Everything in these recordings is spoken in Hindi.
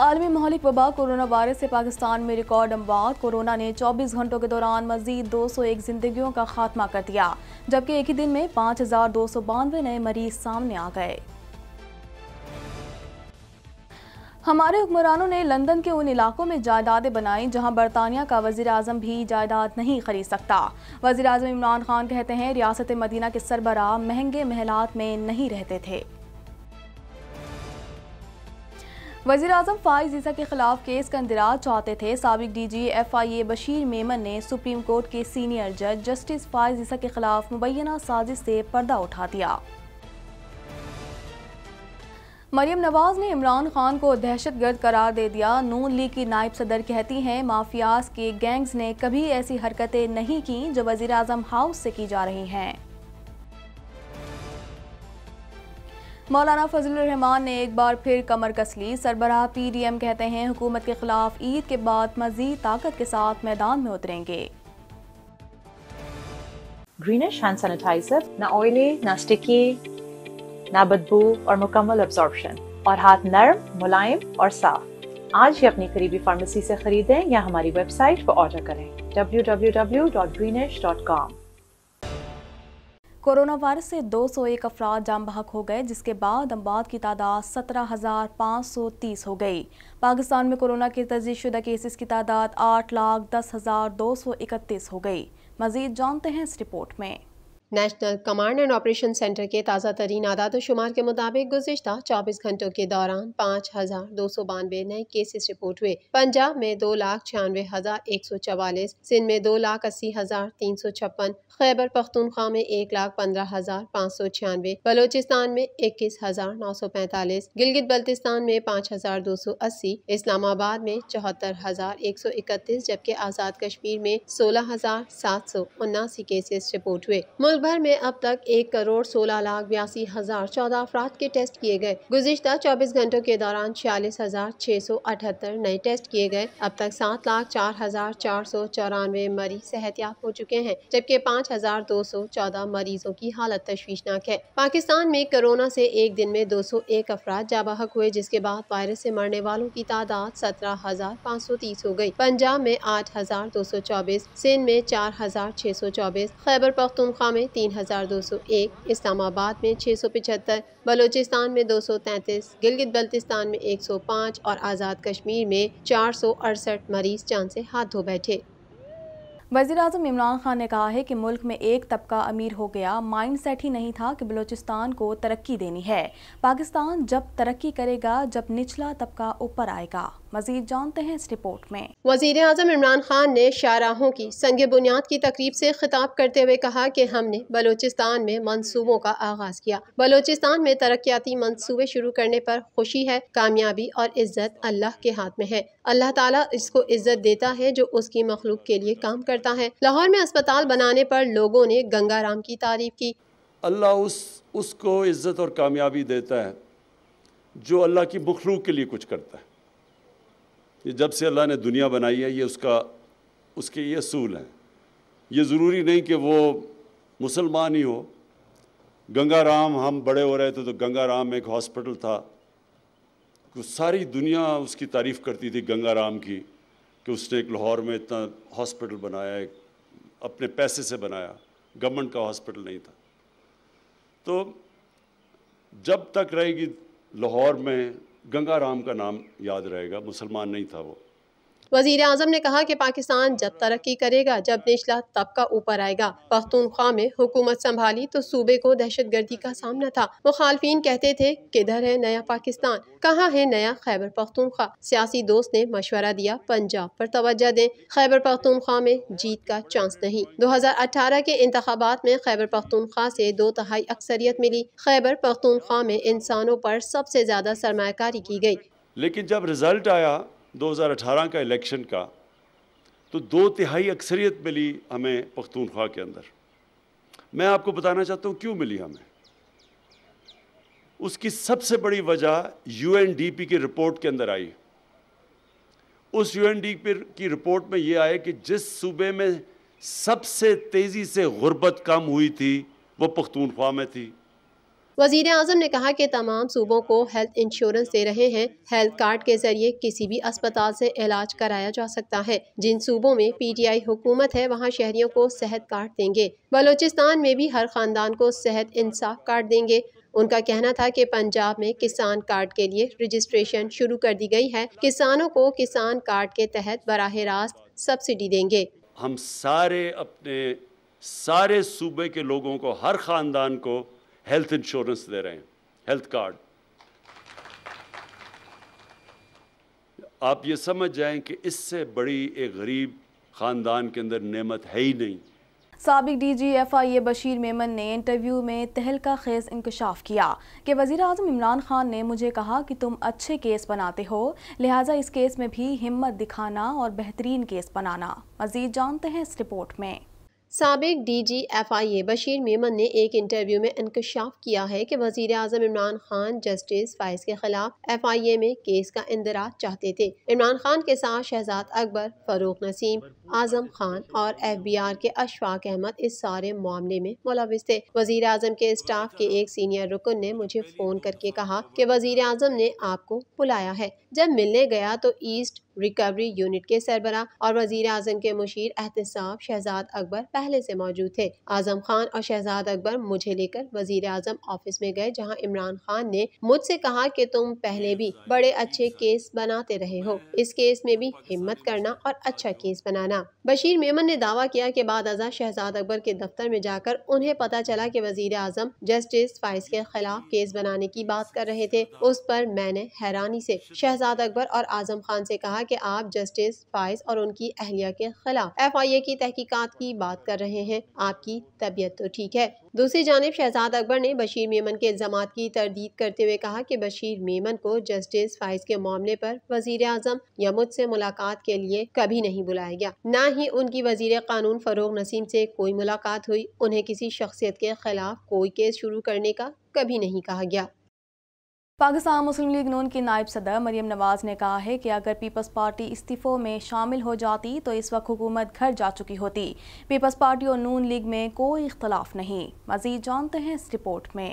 आलमी महलिक वबा कोरोना वायरस से पाकिस्तान में रिकॉर्ड अमवात कोरोना ने 24 घंटों के दौरान मजीद 201 जिंदगियों का खात्मा कर दिया जबकि एक ही दिन में पाँच हजार दो सौ बानवे नए मरीज सामने आ गए हमारे हुक्मरानों ने लंदन के उन इलाकों में जायदादें बनाई जहां बरतानिया का वजीर अजम भी जायदाद नहीं खरीद सकता वजीर अजम इमरान खान कहते हैं रियासत मदीना के सरबराह महंगे महलात में नहीं रहते थे वजी अजम फाइज ईसा के खिलाफ केस का इंदिराज चाहते थे सबक D G F I A Bashir Memon ने सुप्रीम कोर्ट के सीनियर जज जस्टिस फाइज ईसा के खिलाफ मुबैना साजिश से पर्दा उठा दिया मरियम नवाज ने इमरान खान को दहशतगर्द करार दे दिया नून लीग की नायब सदर कहती हैं माफियाज के गैंग्स ने कभी ऐसी हरकतें नहीं की जो वजी अजम हाउस से की जा रही हैं मौलाना फजल रहमान ने एक बार फिर कमर कस ली सरबराह पी डी एम कहते हैं हुकूमत के खिलाफ ईद के बाद मजीद ताकत के साथ मैदान में उतरेंगे ग्रीनिश हैंड सैनिटाइजर ना ऑयली ना स्टिकी ना बदबू और मुकम्मल अब्जॉर्बशन और हाथ नरम मुलायम और साफ आज ही अपनी करीबी फार्मेसी से खरीदें या हमारी वेबसाइट पर ऑर्डर करें www.greenish.com कोरोना वायरस से 201 अफराद जाम बहक हो गए जिसके बाद अमवाद की तादाद 17,530 हो गई पाकिस्तान में कोरोना के तजीशुदा शुदा केसेस की तादाद आठ लाख दस हज़ार दो सौ इकतीस हो गई मज़ीद जानते हैं इस रिपोर्ट में national command and operation centre के ताज़ा तरीन आदाद शुमार के मुताबिक गुजशत चौबीस घंटों के दौरान पाँच हज़ार दो सौ बानवे नए केसेस रिपोर्ट हुए पंजाब में दो लाख छियानवे हज़ार एक सौ चवालीस सिंध में दो लाख अस्सी हज़ार तीन सौ छप्पन खैबर पख्तूनख्वा में एक लाख पंद्रह हज़ार पाँच सौ छियानवे बलोचिस्तान में इक्कीस हज़ार नौ सौ पैंतालीस गिलगित बल्तिस्तान में पाँच हज़ार दो सौ अस्सी इस्लामाबाद में चौहत्तर हज़ार एक सौ इकतीस जबकि आज़ाद कश्मीर में सोलह हज़ार सात सौ उन्नासी केसेस रिपोर्ट हुए मुल्क मुल्क भर में अब तक एक करोड़ सोलह लाख बयासी हजार चौदह अफराद के टेस्ट किए गए गुजशत चौबीस घंटों के दौरान छियालीस हजार छह सौ अठहत्तर नए टेस्ट किए गए अब तक सात लाख चार हजार चार सौ चौरानवे मरीज सेहतियाब हो चुके हैं जबकि पाँच हजार दो सौ चौदह मरीजों की हालत तशवीशनाक है पाकिस्तान में कोरोना से एक दिन में दो सौ एक अफराद जाबाहक हुए जिसके बाद वायरस से मरने वालों की तादाद सत्रह हजार पाँच सौ तीस हो गई पंजाब में आठ हजार दो सौ चौबीस सिंध में चार हजार छह सौ चौबीस खैबर पख्तूनख्वा में तीन हज़ार दो सौ एक इस्लामाबाद में छः सौ पिचहत्तर बलूचिस्तान में दो सौ तैंतीस गिलगित बल्तिस्तान में एक सौ पाँच और आज़ाद कश्मीर में चार सौ अड़सठ मरीज जान से हाथ धो बैठे वजीर अजम इमरान खान ने कहा है कि मुल्क में एक तबका अमीर हो गया माइंड सेट ही नहीं था कि बलूचिस्तान को तरक्की देनी है पाकिस्तान जब तरक्की करेगा जब निचला तबका ऊपर आएगा मजीद जानते हैं इस रिपोर्ट में वजीर अजम इमरान खान ने शाहराहों की संग बुनियाद की तकरीब से खिताब करते हुए कहा कि हमने बलूचिस्तान में मनसूबों का आगाज किया बलूचिस्तान में तरक्याती मनसूबे शुरू करने पर खुशी है कामयाबी और इज्जत अल्लाह के हाथ में है अल्लाह ताला इसको इज्जत देता है जो उसकी मखलूक के लिए काम करता है लाहौर में अस्पताल बनाने पर लोगों ने राम की तारीफ की अल्लाह उस उसको इज्जत और कामयाबी देता है जो अल्लाह की मखलूक के लिए कुछ करता है ये जब से अल्लाह ने दुनिया बनाई है ये उसका उसके ये असूल हैं ये ज़रूरी नहीं कि वो मुसलमान ही हो गंगा राम हम बड़े हो रहे थे तो गंगा राम एक हॉस्पिटल था कि सारी दुनिया उसकी तारीफ़ करती थी गंगाराम की कि उसने एक लाहौर में इतना हॉस्पिटल बनाया एक अपने पैसे से बनाया गवर्नमेंट का हॉस्पिटल नहीं था तो जब तक रहेगी लाहौर में गंगाराम का नाम याद रहेगा मुसलमान नहीं था वो वजीर अजम ने कहा कि पाकिस्तान जब तरक्की करेगा जब निचला तबका ऊपर आएगा पख्तूनख्वा में हुकूमत संभाली तो सूबे को दहशत गर्दी का सामना था मुखालफी कहते थे किधर है नया पाकिस्तान कहाँ है नया खैबर पख्तूनख्वा सियासी दोस्त ने मशवरा दिया पंजाब पर तोज्जा दें खैबर पख्तूनख्वा में जीत का चांस नहीं दो हजार अठारह के इंतबात में खैबर पख्तूनख्वा से दो तहाई अक्सरियत मिली खैबर पख्तूनख्वा में इंसानों पर सबसे ज्यादा सरमाकारी की गई लेकिन जब रिजल्ट आया 2018 का इलेक्शन का तो दो तिहाई अक्सरियत मिली हमें पख्तूनख्वा के अंदर मैं आपको बताना चाहता हूँ क्यों मिली हमें उसकी सबसे बड़ी वजह पी की रिपोर्ट के अंदर आई उस पी की रिपोर्ट में ये आया कि जिस सूबे में सबसे तेज़ी से गुर्बत कम हुई थी वो पख्तूनख्वा में थी वजीर अजम ने कहा कि तमाम सूबों को हेल्थ इंश्योरेंस दे रहे हैं हेल्थ कार्ड के जरिए किसी भी अस्पताल से इलाज कराया जा सकता है जिन सूबों में पी टी आई हुकूमत है वहाँ शहरियों को सेहत कार्ड देंगे बलोचिस्तान में भी हर खानदान को सेहत इंसाफ कार्ड देंगे उनका कहना था कि पंजाब में किसान कार्ड के लिए रजिस्ट्रेशन शुरू कर दी गई है किसानों को किसान कार्ड के तहत बराह रास्त सब्सिडी देंगे हम सारे अपने सारे सूबे के लोगों को हर खानदान को हेल्थ इंश्योरेंस दे रहे हैं हेल्थ कार्ड आप ये समझ जाएं कि इससे बड़ी एक गरीब ख़ानदान के अंदर नेमत है ही नहीं सबक D G F I A Bashir Memon ने इंटरव्यू में तहलका खेज इंकशाफ किया कि वज़ी अजम इमरान खान ने मुझे कहा कि तुम अच्छे केस बनाते हो लिहाजा इस केस में भी हिम्मत दिखाना और बेहतरीन केस बनाना मज़ीद जानते हैं इस रिपोर्ट में सबक D G F I A Bashir Memon ने एक इंटरव्यू में इंकशाफ किया है कि वजीर अजम इमरान खान जस्टिस फाइज के खिलाफ एफ आई ए में केस का इंदराज चाहते थे इमरान खान के साथ शहजाद अकबर फरूक नसीम आजम खान और एफ बी आर के अशफाक अहमद इस सारे मामले में मुलविस थे वजीर अजम के स्टाफ के एक सीनियर रुकन ने मुझे फ़ोन करके कहा कि वजीर अजम ने आपको बुलाया है जब मिलने गया तो ईस्ट रिकवरी यूनिट के सरबरा और वजीर आजम के मुशीर एहतसाब शहजाद अकबर पहले से मौजूद थे आजम खान और शहजाद अकबर मुझे लेकर वजीर आजम ऑफिस में गए जहां इमरान खान ने मुझसे कहा कि तुम पहले भी बड़े अच्छे केस बनाते रहे हो इस केस में भी हिम्मत करना और अच्छा केस बनाना बशीर मेमन ने दावा किया कि बाद अजा शहजाद अकबर के दफ्तर में जाकर उन्हें पता चला कि वजीर आजम जस्टिस फाइज के खिलाफ केस बनाने की बात कर रहे थे उस पर मैंने हैरानी से शहजाद शहजाद अकबर और आजम खान से कहा कि आप जस्टिस फाइज और उनकी अहलिया के खिलाफ एफ आई ए की तहकीकात की बात कर रहे हैं आपकी तबीयत तो ठीक है दूसरी जानब शहजाद अकबर ने बशीर मेमन के इल्जाम की तरदीद करते हुए कहा कि बशीर मेमन को जस्टिस फाइज के मामले पर वजीर आज़म या मुझसे मुलाकात के लिए कभी नहीं बुलाया गया न ही उनकी वजीर कानून फरोग नसीम से कोई मुलाकात हुई उन्हें किसी शख्सियत के खिलाफ कोई केस शुरू करने का कभी नहीं कहा गया पाकिस्तान मुस्लिम लीग नून की नायब सदर मरियम नवाज़ ने कहा है कि अगर पीपल्स पार्टी इस्तीफ़ों में शामिल हो जाती तो इस वक्त हुकूमत घर जा चुकी होती पीपल्स पार्टी और नून लीग में कोई इख्तलाफ नहीं मज़ीद जानते हैं इस रिपोर्ट में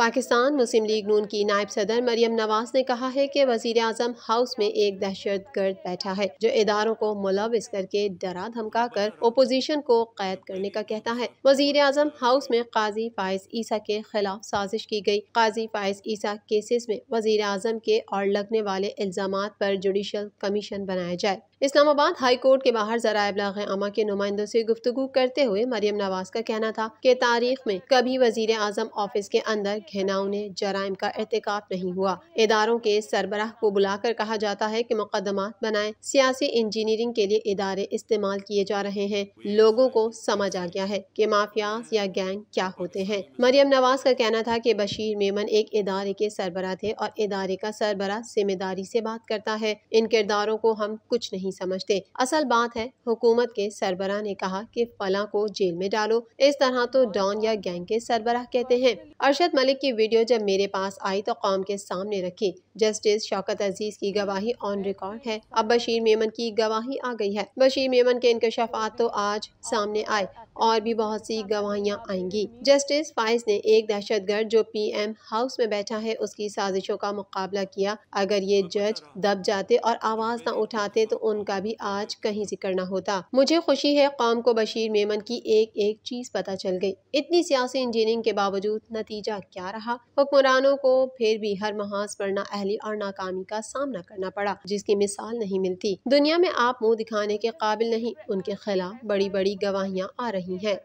पाकिस्तान मुस्लिम लीग नून की नायब सदर मरियम नवाज ने कहा है कि वजीर अजम हाउस में एक दहशत गर्द बैठा है जो इदारों को मुलविस करके डरा धमका कर अपोजिशन को कैद करने का कहता है वजीर अजम हाउस में काजी फायस ईसा के खिलाफ साजिश की गई काजी फायस ईसा केसेस में वजीर अजम के और लगने वाले इल्जाम पर जुडिशल कमीशन बनाया जाए इस्लामाबाद हाई कोर्ट के बाहर जरा अबलाग अमा के नुमाइंदों से गुफ्तु करते हुए मरियम नवाज का कहना था कि तारीख में कभी वजीर आजम ऑफिस के अंदर ने जराइम का एहतिकाफ नहीं हुआ इदारों के सरबराह को बुलाकर कहा जाता है की मुकदमा बनाए सियासी इंजीनियरिंग के लिए इदारे इस्तेमाल किए जा रहे हैं लोगों को समझ आ गया है की माफियाज या गैंग क्या होते हैं मरियम नवाज का कहना था की बशीर मेमन एक इदारे के सरबरा थे और इदारे का सरबरा जिम्मेदारी से बात करता है इन किरदारों को हम कुछ नहीं नहीं समझते असल बात है हुकूमत के सरबरा ने कहा कि फला को जेल में डालो इस तरह तो डॉन या गैंग के सरबराह कहते हैं अरशद मलिक की वीडियो जब मेरे पास आई तो कौम के सामने रखी जस्टिस शौकत अजीज की गवाही ऑन रिकॉर्ड है अब बशीर मेमन की गवाही आ गई है बशीर मेमन के इनकशाफात तो आज सामने आए और भी बहुत सी गवाहियां आएंगी जस्टिस फाइज ने एक दहशतगर्द जो पीएम हाउस में बैठा है उसकी साजिशों का मुकाबला किया अगर ये जज दब जाते और आवाज न उठाते तो उनका भी आज कहीं जिक्र न होता मुझे खुशी है कौम को बशीर मेमन की एक एक चीज पता चल गई इतनी सियासी इंजीनियरिंग के बावजूद नतीजा क्या रहा हुक्मरानों को फिर भी हर महाज पर नाअहली और नाकामी का सामना करना पड़ा जिसकी मिसाल नहीं मिलती दुनिया में आप मुँह दिखाने के काबिल नहीं उनके खिलाफ बड़ी बड़ी गवाहियाँ आ रही रही है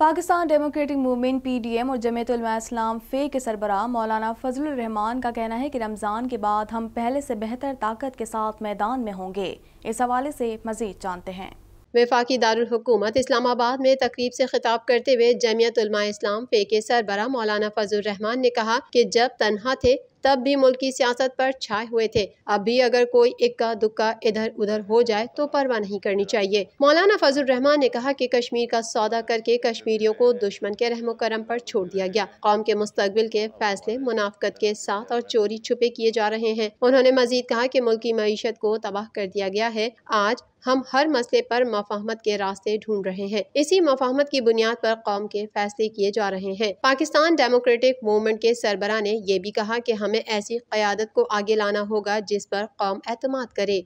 पाकिस्तान डेमोक्रेटिक मूवमेंट पीडीएम और जमयत इस्लाम फे के सरबरा मौलाना फजल रहमान का कहना है कि रमज़ान के बाद हम पहले से बेहतर ताकत के साथ मैदान में होंगे इस हवाले से मज़ीद जानते हैं वफाकी दारकूमत इस्लामाबाद में तकरीब से खिताब करते हुए जमियतलमा इस्लाम फे के सरबरा मौलाना फजल रहमान ने कहा कि जब तनहा थे तब भी मुल्की सियासत पर छाए हुए थे अब भी अगर कोई इक्का दुक्का इधर उधर हो जाए तो परवाह नहीं करनी चाहिए मौलाना फजल रहमान ने कहा कि कश्मीर का सौदा करके कश्मीरियों को दुश्मन के रहमो करम पर छोड़ दिया गया कौम के मुस्तबिल के फैसले मुनाफ्त के साथ और चोरी छुपे किए जा रहे हैं उन्होंने मजीद कहा की मुल्की मीशत को तबाह कर दिया गया है आज हम हर मसले पर मफाहमत के रास्ते ढूंढ रहे हैं इसी मफाहमत की बुनियाद पर कौम के फैसले किए जा रहे हैं पाकिस्तान डेमोक्रेटिक मूवमेंट के सरबरा ने यह भी कहा कि हमें ऐसी क्यादत को आगे लाना होगा जिस पर कौम एतम करे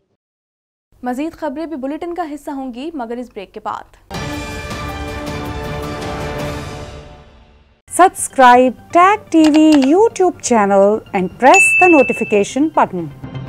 मजीद खबरें भी बुलेटिन का हिस्सा होंगी मगर इस ब्रेक के बाद subscribe tag TV YouTube channel and press the notification button